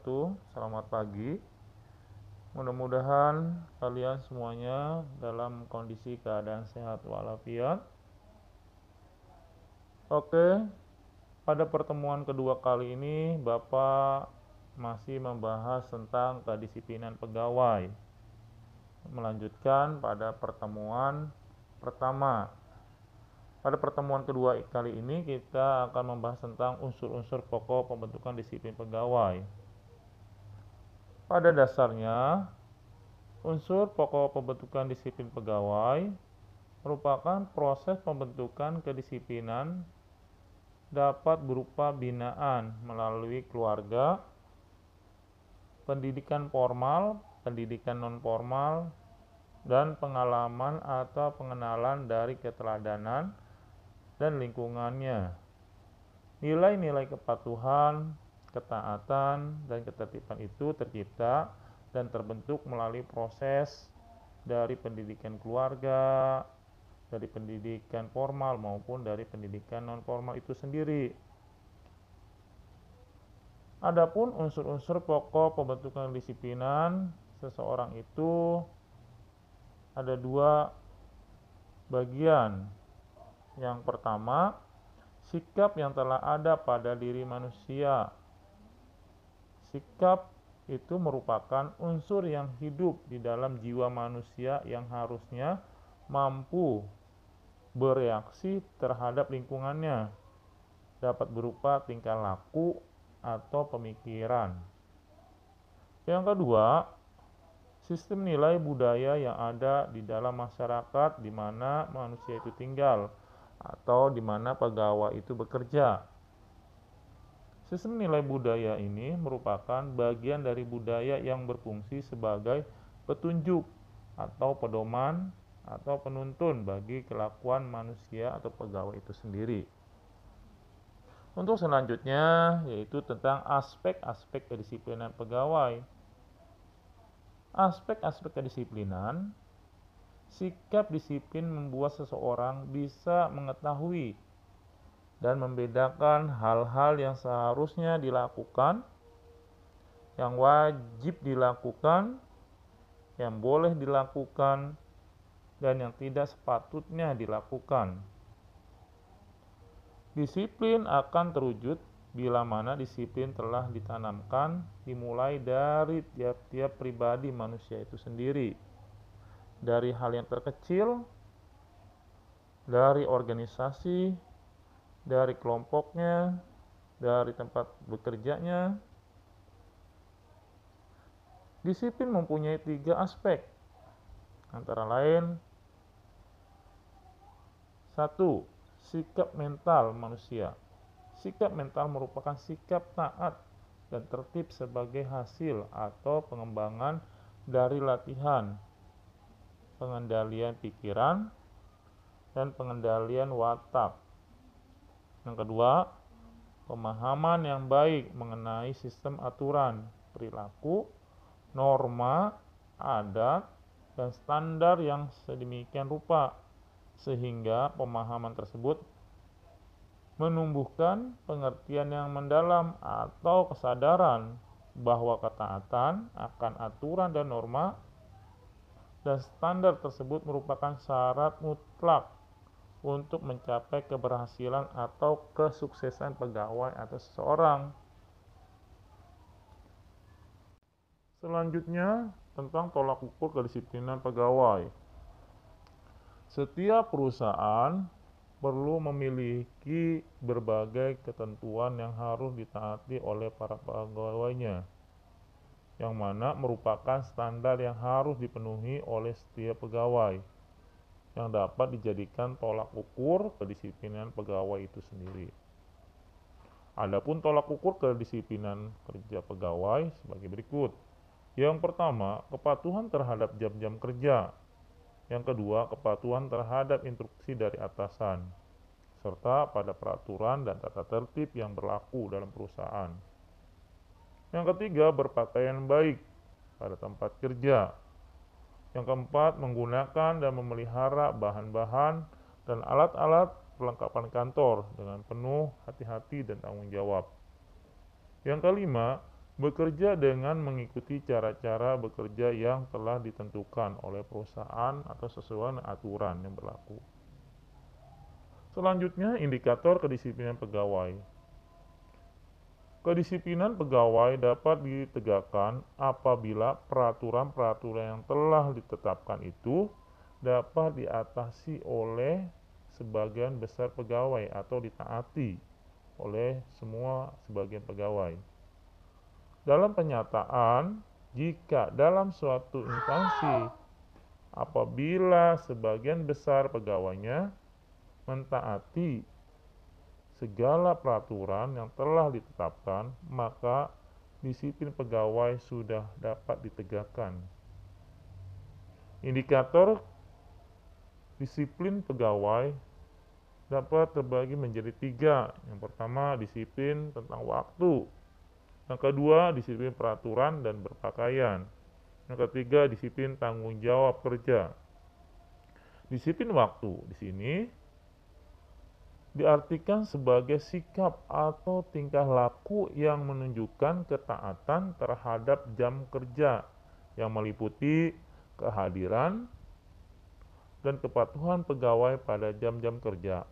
wabarakatuh. Selamat pagi. Mudah-mudahan kalian semuanya dalam kondisi keadaan sehat walafiat. Oke, pada pertemuan kedua kali ini Bapak masih membahas tentang kedisiplinan pegawai. Melanjutkan pada pertemuan pertama pada pertemuan kedua kali ini kita akan membahas tentang unsur-unsur pokok pembentukan disiplin pegawai. Pada dasarnya, unsur pokok pembentukan disiplin pegawai merupakan proses pembentukan kedisiplinan dapat berupa binaan melalui keluarga, pendidikan formal, pendidikan non formal, dan pengalaman atau pengenalan dari keteladanan dan lingkungannya. Nilai-nilai kepatuhan, ketaatan dan ketertiban itu tercipta dan terbentuk melalui proses dari pendidikan keluarga, dari pendidikan formal maupun dari pendidikan non formal itu sendiri. Adapun unsur-unsur pokok pembentukan disiplinan seseorang itu ada dua bagian. Yang pertama, sikap yang telah ada pada diri manusia Sikap itu merupakan unsur yang hidup di dalam jiwa manusia yang harusnya mampu bereaksi terhadap lingkungannya. Dapat berupa tingkah laku atau pemikiran. Yang kedua, sistem nilai budaya yang ada di dalam masyarakat di mana manusia itu tinggal atau di mana pegawai itu bekerja. Sistem nilai budaya ini merupakan bagian dari budaya yang berfungsi sebagai petunjuk atau pedoman atau penuntun bagi kelakuan manusia atau pegawai itu sendiri. Untuk selanjutnya yaitu tentang aspek-aspek kedisiplinan pegawai. Aspek-aspek kedisiplinan sikap disiplin membuat seseorang bisa mengetahui dan membedakan hal-hal yang seharusnya dilakukan, yang wajib dilakukan, yang boleh dilakukan, dan yang tidak sepatutnya dilakukan. Disiplin akan terwujud bila mana disiplin telah ditanamkan dimulai dari tiap-tiap pribadi manusia itu sendiri. Dari hal yang terkecil, dari organisasi, dari kelompoknya, dari tempat bekerjanya. Disiplin mempunyai tiga aspek, antara lain: satu, sikap mental manusia. Sikap mental merupakan sikap taat dan tertib sebagai hasil atau pengembangan dari latihan, pengendalian pikiran, dan pengendalian watak yang kedua, pemahaman yang baik mengenai sistem aturan, perilaku, norma, adat, dan standar yang sedemikian rupa sehingga pemahaman tersebut menumbuhkan pengertian yang mendalam atau kesadaran bahwa ketaatan akan aturan dan norma dan standar tersebut merupakan syarat mutlak untuk mencapai keberhasilan atau kesuksesan pegawai atau seseorang. Selanjutnya, tentang tolak ukur kedisiplinan pegawai. Setiap perusahaan perlu memiliki berbagai ketentuan yang harus ditaati oleh para pegawainya, yang mana merupakan standar yang harus dipenuhi oleh setiap pegawai yang dapat dijadikan tolak ukur kedisiplinan pegawai itu sendiri. Adapun tolak ukur kedisiplinan kerja pegawai sebagai berikut. Yang pertama, kepatuhan terhadap jam-jam kerja. Yang kedua, kepatuhan terhadap instruksi dari atasan serta pada peraturan dan tata tertib yang berlaku dalam perusahaan. Yang ketiga, berpakaian baik pada tempat kerja. Yang keempat, menggunakan dan memelihara bahan-bahan dan alat-alat perlengkapan kantor dengan penuh hati-hati dan tanggung jawab. Yang kelima, bekerja dengan mengikuti cara-cara bekerja yang telah ditentukan oleh perusahaan atau sesuai aturan yang berlaku. Selanjutnya, indikator kedisiplinan pegawai. Kedisiplinan pegawai dapat ditegakkan apabila peraturan-peraturan yang telah ditetapkan itu dapat diatasi oleh sebagian besar pegawai atau ditaati oleh semua sebagian pegawai. Dalam penyataan, jika dalam suatu instansi apabila sebagian besar pegawainya mentaati segala peraturan yang telah ditetapkan, maka disiplin pegawai sudah dapat ditegakkan. Indikator disiplin pegawai dapat terbagi menjadi tiga. Yang pertama, disiplin tentang waktu. Yang kedua, disiplin peraturan dan berpakaian. Yang ketiga, disiplin tanggung jawab kerja. Disiplin waktu di sini diartikan sebagai sikap atau tingkah laku yang menunjukkan ketaatan terhadap jam kerja yang meliputi kehadiran dan kepatuhan pegawai pada jam-jam kerja.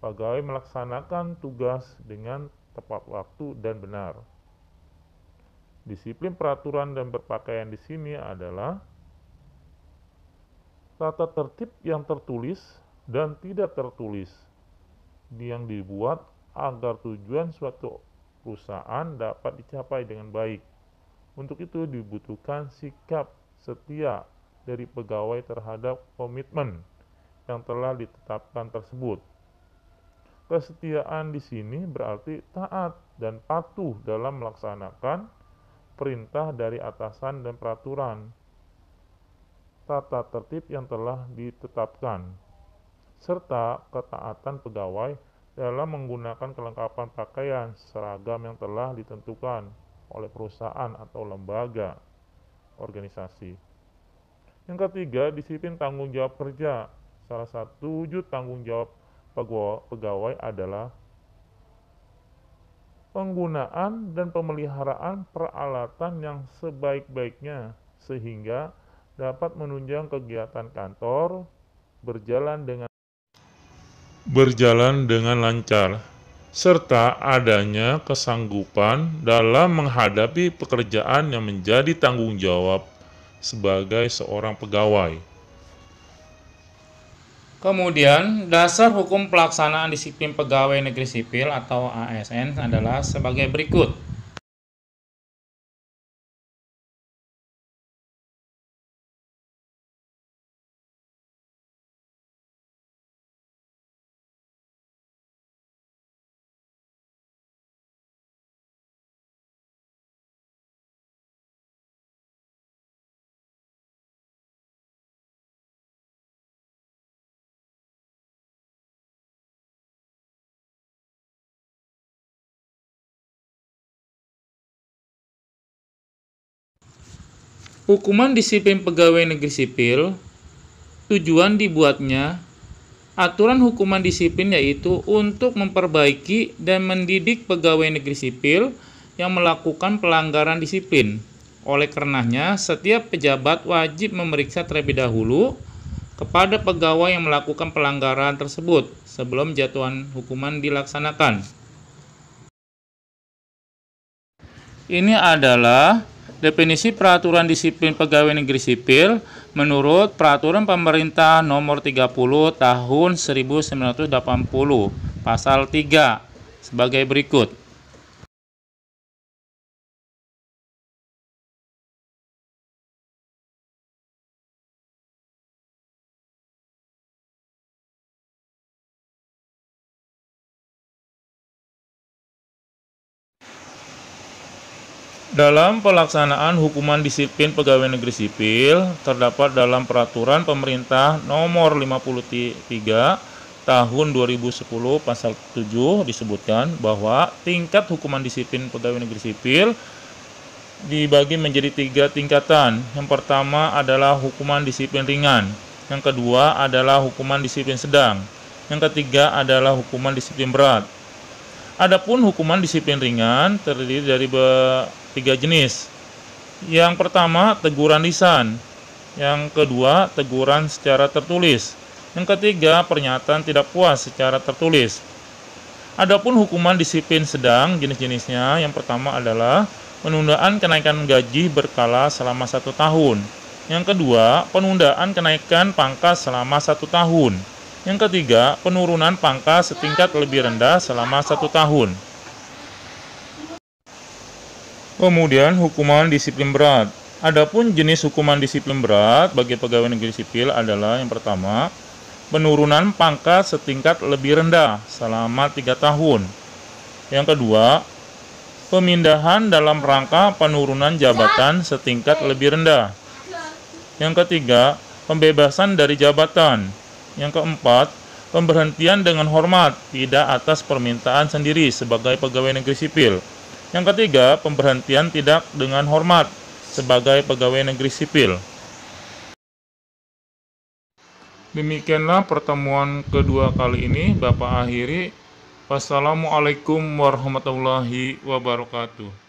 Pegawai melaksanakan tugas dengan tepat waktu dan benar. Disiplin peraturan dan berpakaian di sini adalah tata tertib yang tertulis dan tidak tertulis yang dibuat agar tujuan suatu perusahaan dapat dicapai dengan baik. Untuk itu dibutuhkan sikap setia dari pegawai terhadap komitmen yang telah ditetapkan tersebut. Kesetiaan di sini berarti taat dan patuh dalam melaksanakan perintah dari atasan dan peraturan tata tertib yang telah ditetapkan serta ketaatan pegawai dalam menggunakan kelengkapan pakaian seragam yang telah ditentukan oleh perusahaan atau lembaga organisasi. Yang ketiga, disiplin tanggung jawab kerja. Salah satu wujud tanggung jawab pegawai adalah penggunaan dan pemeliharaan peralatan yang sebaik-baiknya sehingga dapat menunjang kegiatan kantor berjalan dengan berjalan dengan lancar, serta adanya kesanggupan dalam menghadapi pekerjaan yang menjadi tanggung jawab sebagai seorang pegawai. Kemudian, dasar hukum pelaksanaan disiplin pegawai negeri sipil atau ASN adalah sebagai berikut. Hukuman disiplin pegawai negeri sipil tujuan dibuatnya Aturan hukuman disiplin yaitu untuk memperbaiki dan mendidik pegawai negeri sipil yang melakukan pelanggaran disiplin. Oleh karenanya, setiap pejabat wajib memeriksa terlebih dahulu kepada pegawai yang melakukan pelanggaran tersebut sebelum jatuhan hukuman dilaksanakan. Ini adalah Definisi peraturan disiplin pegawai negeri sipil menurut Peraturan Pemerintah Nomor 30 Tahun 1980 Pasal 3 sebagai berikut. Dalam pelaksanaan hukuman disiplin pegawai negeri sipil terdapat dalam peraturan pemerintah nomor 53 tahun 2010 pasal 7 disebutkan bahwa tingkat hukuman disiplin pegawai negeri sipil dibagi menjadi tiga tingkatan. Yang pertama adalah hukuman disiplin ringan, yang kedua adalah hukuman disiplin sedang, yang ketiga adalah hukuman disiplin berat. Adapun hukuman disiplin ringan terdiri dari tiga jenis. Yang pertama, teguran lisan. Yang kedua, teguran secara tertulis. Yang ketiga, pernyataan tidak puas secara tertulis. Adapun hukuman disiplin sedang jenis-jenisnya, yang pertama adalah penundaan kenaikan gaji berkala selama satu tahun. Yang kedua, penundaan kenaikan pangkas selama satu tahun. Yang ketiga, penurunan pangkas setingkat lebih rendah selama satu tahun. Kemudian hukuman disiplin berat. Adapun jenis hukuman disiplin berat bagi pegawai negeri sipil adalah yang pertama, penurunan pangkat setingkat lebih rendah selama tiga tahun. Yang kedua, pemindahan dalam rangka penurunan jabatan setingkat lebih rendah. Yang ketiga, pembebasan dari jabatan. Yang keempat, pemberhentian dengan hormat, tidak atas permintaan sendiri sebagai pegawai negeri sipil. Yang ketiga, pemberhentian tidak dengan hormat sebagai pegawai negeri sipil. Demikianlah pertemuan kedua kali ini. Bapak akhiri. Wassalamualaikum warahmatullahi wabarakatuh.